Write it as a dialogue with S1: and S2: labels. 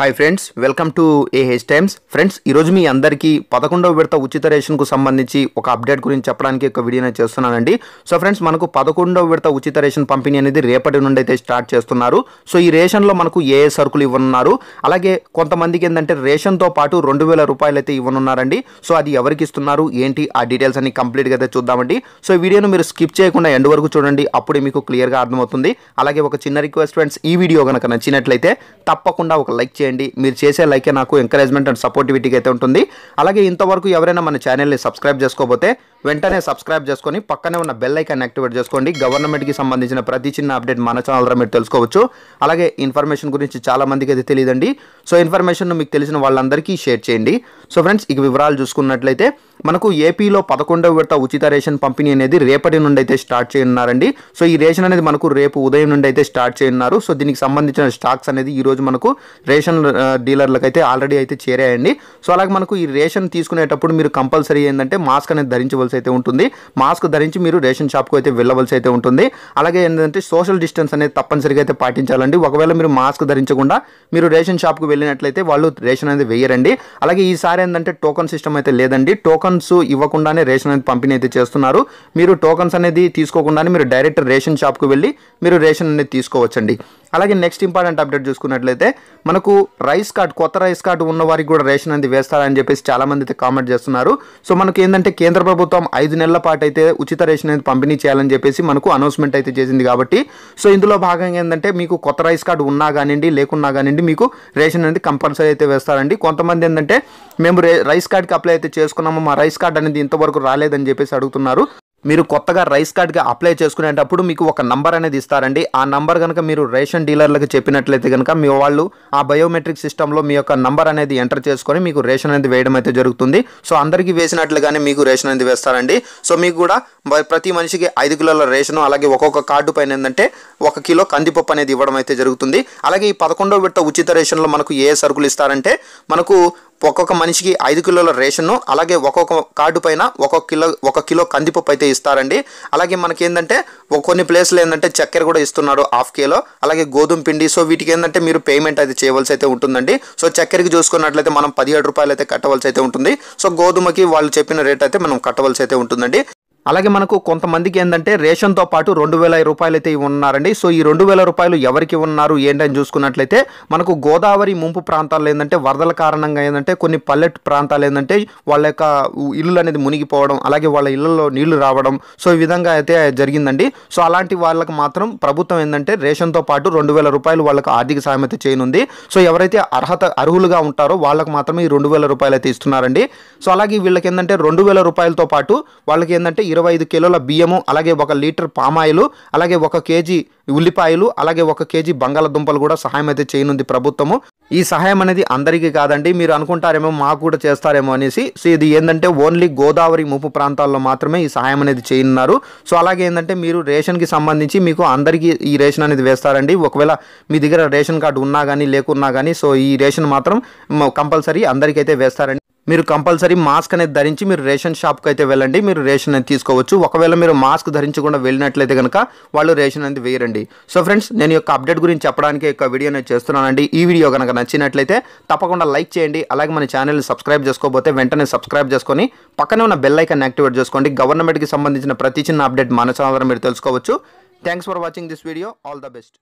S1: hi friends welcome to A H times friends ఈరోజు మీ అందరికీ పదకొండవ విడత ఉచిత రేషన్కు సంబంధించి ఒక అప్డేట్ గురించి చెప్పడానికి ఒక వీడియోనే చేస్తున్నానండి సో ఫ్రెండ్స్ మనకు పదకొండవ విడత ఉచిత రేషన్ పంపిణీ అనేది రేపటి నుండి అయితే స్టార్ట్ చేస్తున్నారు సో ఈ రేషన్లో మనకు ఏ సరుకులు ఇవ్వనున్నారు అలాగే కొంతమందికి ఏంటంటే రేషన్తో పాటు రెండు వేల రూపాయలు అయితే ఇవ్వనున్నారండి సో అది ఎవరికి ఇస్తున్నారు ఏంటి ఆ డీటెయిల్స్ అన్ని కంప్లీట్గా అయితే చూద్దామండి సో ఈ వీడియోను మీరు స్కిప్ చేయకుండా ఎండ్ వరకు చూడండి అప్పుడే మీకు క్లియర్గా అర్థమవుతుంది అలాగే ఒక చిన్న రిక్వెస్ట్ ఫ్రెండ్స్ ఈ వీడియో కనుక నచ్చినట్లయితే తప్పకుండా ఒక లైక్ చేయండి చేయండి మీరు చేసే లైకే నాకు ఎంకరేజ్మెంట్ అండ్ సపోర్టివిటీకి అయితే ఉంటుంది అలాగే ఇంతవరకు ఎవరైనా మన ఛానల్ని సబ్స్క్రైబ్ చేసుకోకపోతే వెంటనే సబ్స్క్రైబ్ చేసుకొని పక్కనే ఉన్న బెల్ ఐకాన్ యాక్టివేట్ చేసుకోండి గవర్నమెంట్కి సంబంధించిన ప్రతి చిన్న అప్డేట్ మన ఛానల్ ద్వారా మీరు తెలుసుకోవచ్చు అలాగే ఇన్ఫర్మేషన్ గురించి చాలా మందికి అయితే తెలియదండి సో ఇన్ఫర్మేషన్ మీకు తెలిసిన వాళ్ళందరికీ షేర్ చేయండి సో ఫ్రెండ్స్ ఇక వివరాలు చూసుకున్నట్లయితే మనకు ఏపీలో పదకొండవ విడత ఉచిత రేషన్ పంపిణీ అనేది రేపటి నుండి అయితే స్టార్ట్ చేయనున్నారండి సో ఈ రేషన్ అనేది మనకు రేపు ఉదయం నుండి అయితే స్టార్ట్ చేయనున్నారు సో దీనికి సంబంధించిన స్టాక్స్ అనేది ఈరోజు మనకు రేషన్ డీలర్లకు అయితే ఆల్రెడీ అయితే చేరాయండి సో అలాగే మనకు ఈ రేషన్ తీసుకునేటప్పుడు మీరు కంపల్సరీ ఏంటంటే మాస్క్ అనేది ధరించవలసి వెళ్ళవలసి అయితే ఉంటుంది మాస్క్ ధరించి మీరు రేషన్ షాప్కు అయితే వెళ్ళవలసి అయితే ఉంటుంది అలాగే ఏంటంటే సోషల్ డిస్టెన్స్ అనేది తప్పనిసరిగా అయితే పాటించాలండి ఒకవేళ మీరు మాస్క్ ధరించకుండా మీరు రేషన్ షాప్కు వెళ్ళినట్లయితే వాళ్ళు రేషన్ అనేది వేయరండి అలాగే ఈసారి ఏంటంటే టోకన్ సిస్టమ్ అయితే లేదండి టోకన్స్ ఇవ్వకుండానే రేషన్ అనేది పంపిణీ అయితే చేస్తున్నారు మీరు టోకన్స్ అనేది తీసుకోకుండానే మీరు డైరెక్ట్ రేషన్ షాప్కు వెళ్ళి మీరు రేషన్ అనేది తీసుకోవచ్చండి అలాగే నెక్స్ట్ ఇంపార్టెంట్ అప్డేట్ చూసుకున్నట్లయితే మనకు రైస్ కార్డ్ కొత్త రైస్ కార్డు ఉన్న వారికి కూడా రేషన్ అనేది వేస్తారని చెప్పేసి చాలామంది అయితే కామెంట్ చేస్తున్నారు సో మనకు ఏంటంటే కేంద్ర ప్రభుత్వం ఐదు నెలల పాటు అయితే ఉచిత రేషన్ అనేది పంపిణీ చేయాలని చెప్పేసి మనకు అనౌన్స్మెంట్ అయితే చేసింది కాబట్టి సో ఇందులో భాగంగా ఏంటంటే మీకు కొత్త రైస్ కార్డు ఉన్నా కానివ్వండి లేకున్నా కానివ్వండి మీకు రేషన్ అనేది కంపల్సరీ అయితే వేస్తారండి కొంతమంది ఏంటంటే మేము రైస్ కార్డ్కి అప్లై అయితే చేసుకున్నాము మా రైస్ కార్డ్ అనేది ఇంతవరకు రాలేదని చెప్పేసి అడుగుతున్నారు మీరు కొత్తగా రైస్ కార్డ్కి అప్లై చేసుకునేటప్పుడు మీకు ఒక నంబర్ అనేది ఇస్తారండి ఆ నంబర్ కనుక మీరు రేషన్ డీలర్లకు చెప్పినట్లయితే కనుక మీ వాళ్ళు ఆ బయోమెట్రిక్ సిస్టంలో మీ యొక్క నంబర్ అనేది ఎంటర్ చేసుకొని మీకు రేషన్ అనేది వేయడం అయితే జరుగుతుంది సో అందరికీ వేసినట్లుగానే మీకు రేషన్ అనేది వేస్తారండి సో మీకు కూడా ప్రతి మనిషికి ఐదు కిలోల రేషన్ అలాగే ఒక్కొక్క కార్డు పైన ఏంటంటే ఒక కిలో కందిపప్పు అనేది ఇవ్వడం అయితే జరుగుతుంది అలాగే ఈ పదకొండో విడత ఉచిత రేషన్లో మనకు ఏ సరుకులు ఇస్తారంటే మనకు ఒక్కొక్క మనిషికి ఐదు కిలోల రేషన్ను అలాగే ఒక్కొక్క కార్డు పైన ఒక్కొక్క కిలో ఒక కిలో కందిపప్పు అయితే ఇస్తారండి అలాగే మనకి ఏంటంటే కొన్ని ప్లేస్లో ఏంటంటే చక్కెర కూడా ఇస్తున్నారు హాఫ్ కేలో అలాగే గోధుమ పిండి సో వీటికి ఏంటంటే మీరు పేమెంట్ అయితే చేయవలసి అయితే ఉంటుందండి సో చక్కెరకి చూసుకున్నట్లయితే మనం పదిహేడు రూపాయలు అయితే కట్టవలసి అయితే ఉంటుంది సో గోధుమకి వాళ్ళు చెప్పిన రేట్ అయితే మనం కట్టవలసి అయితే ఉంటుందండి అలాగే మనకు కొంతమందికి ఏంటంటే రేషన్తో పాటు రెండు వేల రూపాయలు అయితే ఉన్నారండి సో ఈ రెండు వేల రూపాయలు ఎవరికి ఉన్నారు ఏంటని చూసుకున్నట్లయితే మనకు గోదావరి ముంపు ప్రాంతాల్లో ఏంటంటే వరదల కారణంగా ఏంటంటే కొన్ని పల్లెట్ ప్రాంతాలు ఏంటంటే వాళ్ళ యొక్క ఇల్లులు అనేది మునిగిపోవడం అలాగే వాళ్ళ ఇళ్ళలో నీళ్లు రావడం సో ఈ విధంగా అయితే జరిగిందండి సో అలాంటి వాళ్ళకి మాత్రం ప్రభుత్వం ఏంటంటే రేషన్తో పాటు రెండు వేల రూపాయలు వాళ్ళకు ఆర్థిక సాయం అయితే చేయనుంది సో ఎవరైతే అర్హత అర్హులుగా ఉంటారో వాళ్ళకి మాత్రమే ఈ రెండు వేల రూపాయలు అయితే ఇస్తున్నారండి సో అలాగే వీళ్ళకి ఏంటంటే రెండు వేల రూపాయలతో పాటు వాళ్ళకి ఏంటంటే ఇరవై ఇరవై ఐదు కిలోల బియ్యము అలాగే ఒక లీటర్ పామాయిలు అలాగే ఒక కేజీ ఉల్లిపాయలు అలాగే ఒక కేజీ బంగాళదుంపలు కూడా సహాయం అయితే చేయనుంది ప్రభుత్వము ఈ సహాయం అనేది అందరికీ కాదండి మీరు అనుకుంటారేమో మాకు కూడా చేస్తారేమో అనేసి సో ఇది ఏంటంటే ఓన్లీ గోదావరి ముప్పు ప్రాంతాల్లో మాత్రమే ఈ సహాయం అనేది చేయనున్నారు సో అలాగే ఏంటంటే మీరు రేషన్కి సంబంధించి మీకు అందరికీ ఈ రేషన్ అనేది వేస్తారండి ఒకవేళ మీ దగ్గర రేషన్ కార్డు ఉన్నా కానీ లేకున్నా కానీ సో ఈ రేషన్ మాత్రం కంపల్సరీ అందరికైతే వేస్తారండి మీరు కంపల్సరీ మాస్క్ అనేది ధరించి మీరు రేషన్ షాప్కి అయితే వెళ్ళండి మీరు రేషన్ అనేది తీసుకోవచ్చు ఒకవేళ మీరు మాస్క్ ధరించకుండా వెళ్ళినట్లయితే కనుక వాళ్ళు రేషన్ అనేది వేయరండి సో ఫ్రెండ్స్ నేను యొక్క అప్డేట్ గురించి చెప్పడానికి యొక్క వీడియో నేను చేస్తున్నానండి ఈ వీడియో కనుక నచ్చినట్లయితే తప్పకుండా లైక్ చేయండి అలాగే మన ఛానల్ని సబ్స్క్రైబ్ చేసుకోకపోతే వెంటనే సబ్స్క్రైబ్ చేసుకొని పక్కనే ఉన్న బెల్ ఐకన్ యాక్టివేట్ చేసుకోండి గవర్నమెంట్కి సంబంధించిన ప్రతి చిన్న అప్డేట్ మన ఛానల్ మీరు తెలుసుకోవచ్చు thanks for watching this video all the best